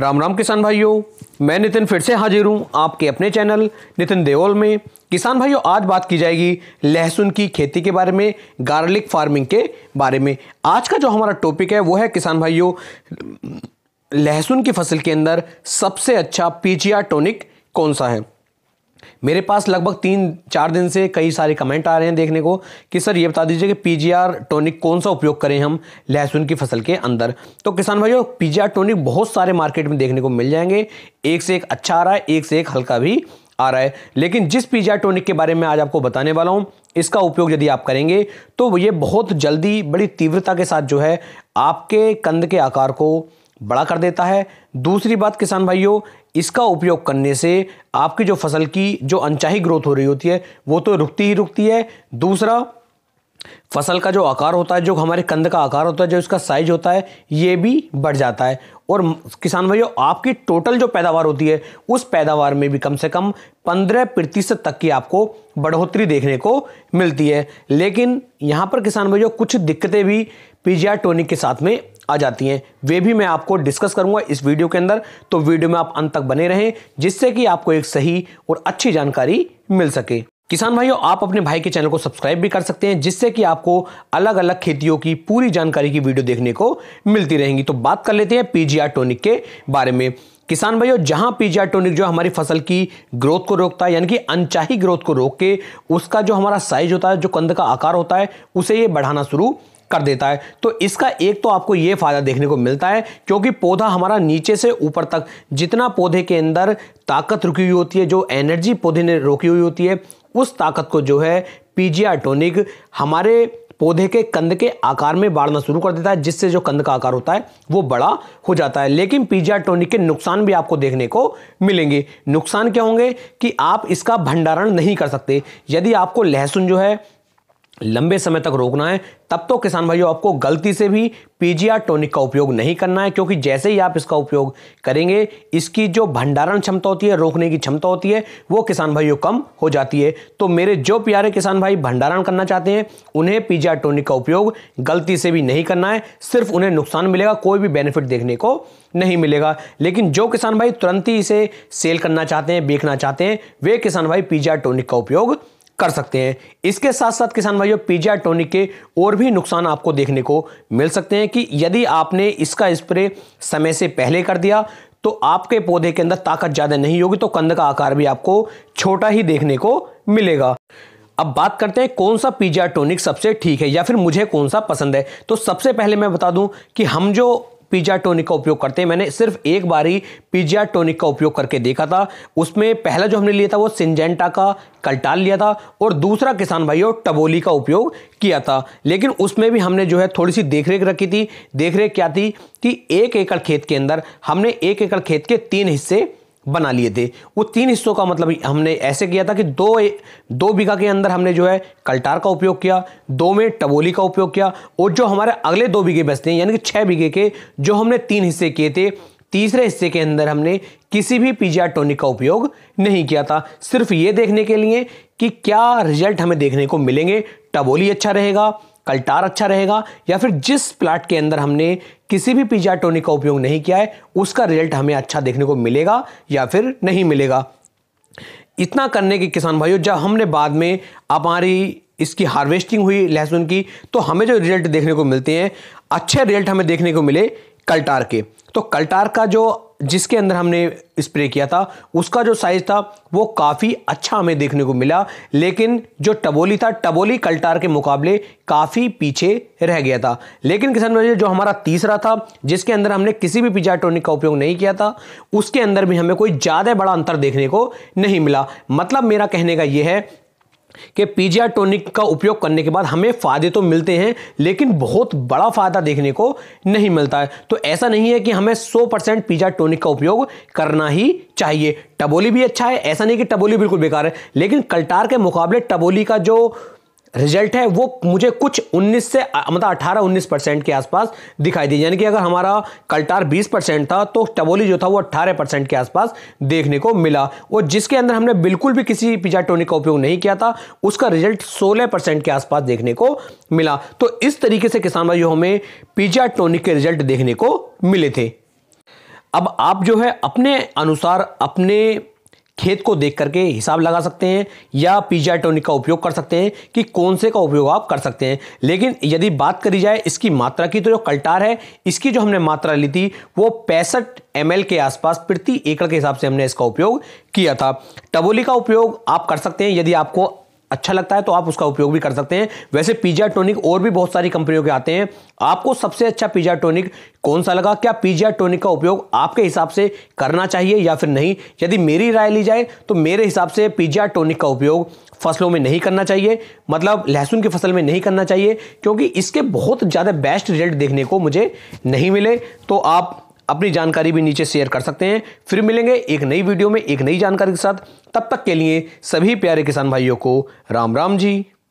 राम राम किसान भाइयों मैं नितिन फिर से हाजिर हूँ आपके अपने चैनल नितिन देओल में किसान भाइयों आज बात की जाएगी लहसुन की खेती के बारे में गार्लिक फार्मिंग के बारे में आज का जो हमारा टॉपिक है वो है किसान भाइयों लहसुन की फसल के अंदर सबसे अच्छा पीजिया टोनिक कौन सा है मेरे पास लगभग तीन चार दिन से कई सारे कमेंट आ रहे हैं देखने को कि सर ये बता दीजिए कि पीजीआर टॉनिक कौन सा उपयोग करें हम लहसुन की फसल के अंदर तो किसान भाइयों पीजीआर टॉनिक बहुत सारे मार्केट में देखने को मिल जाएंगे एक से एक अच्छा आ रहा है एक से एक हल्का भी आ रहा है लेकिन जिस पीजीआर टॉनिक के बारे में आज आपको बताने वाला हूँ इसका उपयोग यदि आप करेंगे तो ये बहुत जल्दी बड़ी तीव्रता के साथ जो है आपके कंध के आकार को बड़ा कर देता है दूसरी बात किसान भाइयों इसका उपयोग करने से आपकी जो फसल की जो अनचाही ग्रोथ हो रही होती है वो तो रुकती ही रुकती है दूसरा फसल का जो आकार होता है जो हमारे कंद का आकार होता है जो इसका साइज होता है ये भी बढ़ जाता है और किसान भाइयों आपकी टोटल जो पैदावार होती है उस पैदावार में भी कम से कम पंद्रह प्रतिशत तक की आपको बढ़ोतरी देखने को मिलती है लेकिन यहाँ पर किसान भाइयों कुछ दिक्कतें भी पीजीआर टोनिक के साथ में आ जाती हैं वे भी मैं आपको डिस्कस करूंगा इस वीडियो के अंदर तो वीडियो में आप अंत तक बने रहें जिससे कि आपको एक सही और अच्छी जानकारी मिल सके किसान भाइयों आप अपने भाई के चैनल को सब्सक्राइब भी कर सकते हैं जिससे कि आपको अलग अलग खेतियों की पूरी जानकारी की वीडियो देखने को मिलती रहेंगी तो बात कर लेते हैं पीजीआर टोनिक के बारे में किसान भाइयों जहां पीजीआर टोनिक जो हमारी फसल की ग्रोथ को रोकता है यानी कि अनचाही ग्रोथ को रोक के उसका जो हमारा साइज होता है जो कंध का आकार होता है उसे ये बढ़ाना शुरू कर देता है तो इसका एक तो आपको ये फ़ायदा देखने को मिलता है क्योंकि पौधा हमारा नीचे से ऊपर तक जितना पौधे के अंदर ताकत रुकी हुई होती है जो एनर्जी पौधे ने रोकी हुई होती है उस ताकत को जो है पीजीआर टोनिक हमारे पौधे के कंद के आकार में बाढ़ना शुरू कर देता है जिससे जो कंद का आकार होता है वो बड़ा हो जाता है लेकिन पीजिया टोनिक के नुकसान भी आपको देखने को मिलेंगे नुकसान क्या होंगे कि आप इसका भंडारण नहीं कर सकते यदि आपको लहसुन जो है लंबे समय तक रोकना है तब तो किसान भाइयों आपको गलती से भी पीजीआर टोनिक का उपयोग नहीं करना है क्योंकि जैसे ही आप इसका उपयोग करेंगे इसकी जो भंडारण क्षमता होती है रोकने की क्षमता होती है वो किसान भाइयों कम हो जाती है तो मेरे जो प्यारे किसान भाई भंडारण करना चाहते हैं उन्हें पीजीआर टोनिक का उपयोग गलती से भी नहीं करना है सिर्फ उन्हें नुकसान मिलेगा कोई भी बेनिफिट देखने को नहीं मिलेगा लेकिन जो किसान भाई तुरंत ही इसे सेल करना चाहते हैं बेचना चाहते हैं वे किसान भाई पीजीआर टोनिक का उपयोग कर सकते हैं इसके साथ साथ किसान भाइयों पीजिया टोनिक के और भी नुकसान आपको देखने को मिल सकते हैं कि यदि आपने इसका स्प्रे समय से पहले कर दिया तो आपके पौधे के अंदर ताकत ज़्यादा नहीं होगी तो कंद का आकार भी आपको छोटा ही देखने को मिलेगा अब बात करते हैं कौन सा पिज्जा टोनिक सबसे ठीक है या फिर मुझे कौन सा पसंद है तो सबसे पहले मैं बता दूं कि हम जो पिज्जा टोनिक का उपयोग करते हैं मैंने सिर्फ एक बार ही पिज्जा टोनिक का उपयोग करके देखा था उसमें पहला जो हमने लिया था वो सिंजेंटा का कल्टाल लिया था और दूसरा किसान भाइयों टबोली का उपयोग किया था लेकिन उसमें भी हमने जो है थोड़ी सी देखरेख रखी थी देखरेख क्या थी कि एक एकड़ खेत के अंदर हमने एक एकड़ खेत के तीन हिस्से बना लिए थे वो तीन हिस्सों का मतलब हमने ऐसे किया था कि दो दो बीघा के अंदर हमने जो है कल्टार का उपयोग किया दो में टबोली का उपयोग किया और जो हमारे अगले दो बीघे बचते हैं यानी कि छः बीघे के जो हमने तीन हिस्से किए थे तीसरे हिस्से के अंदर हमने किसी भी पीजीआर टॉनिक का उपयोग नहीं किया था सिर्फ ये देखने के लिए कि क्या रिजल्ट हमें देखने को मिलेंगे टबोली अच्छा रहेगा कल्टार अच्छा रहेगा या फिर जिस प्लाट के अंदर हमने किसी भी पिज्जा टोनिक का उपयोग नहीं किया है उसका रिजल्ट हमें अच्छा देखने को मिलेगा या फिर नहीं मिलेगा इतना करने के किसान भाइयों जब हमने बाद में हमारी इसकी हार्वेस्टिंग हुई लहसुन की तो हमें जो रिजल्ट देखने को मिलते हैं अच्छे रिजल्ट हमें देखने को मिले कल्टार के तो कल्टार का जो जिसके अंदर हमने स्प्रे किया था उसका जो साइज़ था वो काफ़ी अच्छा हमें देखने को मिला लेकिन जो टबोली था टबोली कल्टार के मुकाबले काफ़ी पीछे रह गया था लेकिन किसान भाई जो हमारा तीसरा था जिसके अंदर हमने किसी भी पिज्जा टोनिक का उपयोग नहीं किया था उसके अंदर भी हमें कोई ज़्यादा बड़ा अंतर देखने को नहीं मिला मतलब मेरा कहने का ये है कि पीजिया टोनिक का उपयोग करने के बाद हमें फ़ायदे तो मिलते हैं लेकिन बहुत बड़ा फ़ायदा देखने को नहीं मिलता है तो ऐसा नहीं है कि हमें 100 परसेंट पीजिया टोनिक का उपयोग करना ही चाहिए टबोली भी अच्छा है ऐसा नहीं कि टबोली बिल्कुल बेकार है लेकिन कल्टार के मुकाबले टबोली का जो रिजल्ट है वो मुझे कुछ 19 से मतलब 18-19 परसेंट के आसपास दिखाई दी यानी कि अगर हमारा कल्टार 20 परसेंट था तो टबोली जो था वो 18 परसेंट के आसपास देखने को मिला और जिसके अंदर हमने बिल्कुल भी किसी पिजा टोनिक का उपयोग नहीं किया था उसका रिजल्ट 16 परसेंट के आसपास देखने को मिला तो इस तरीके से किसान भाई हमें पिजा टोनिक के रिजल्ट देखने को मिले थे अब आप जो है अपने अनुसार अपने खेत को देख करके हिसाब लगा सकते हैं या पीजीआर टोनिक का उपयोग कर सकते हैं कि कौन से का उपयोग आप कर सकते हैं लेकिन यदि बात करी जाए इसकी मात्रा की तो जो कल्टार है इसकी जो हमने मात्रा ली थी वो पैंसठ एम के आसपास प्रति एकड़ के हिसाब से हमने इसका उपयोग किया था टबोली का उपयोग आप कर सकते हैं यदि आपको अच्छा लगता है तो आप उसका उपयोग भी कर सकते हैं वैसे पिज्जा टोनिक और भी बहुत सारी कंपनियों के आते हैं आपको सबसे अच्छा पिज्जा टोनिक कौन सा लगा क्या पिज्जा टोनिक का उपयोग आपके हिसाब से करना चाहिए या फिर नहीं यदि मेरी राय ली जाए तो मेरे हिसाब से पिज्जा टोनिक का उपयोग फसलों में नहीं करना चाहिए मतलब लहसुन की फसल में नहीं करना चाहिए क्योंकि इसके बहुत ज़्यादा बेस्ट रिजल्ट देखने को मुझे नहीं मिले तो आप अपनी जानकारी भी नीचे शेयर कर सकते हैं फिर मिलेंगे एक नई वीडियो में एक नई जानकारी के साथ तब तक के लिए सभी प्यारे किसान भाइयों को राम राम जी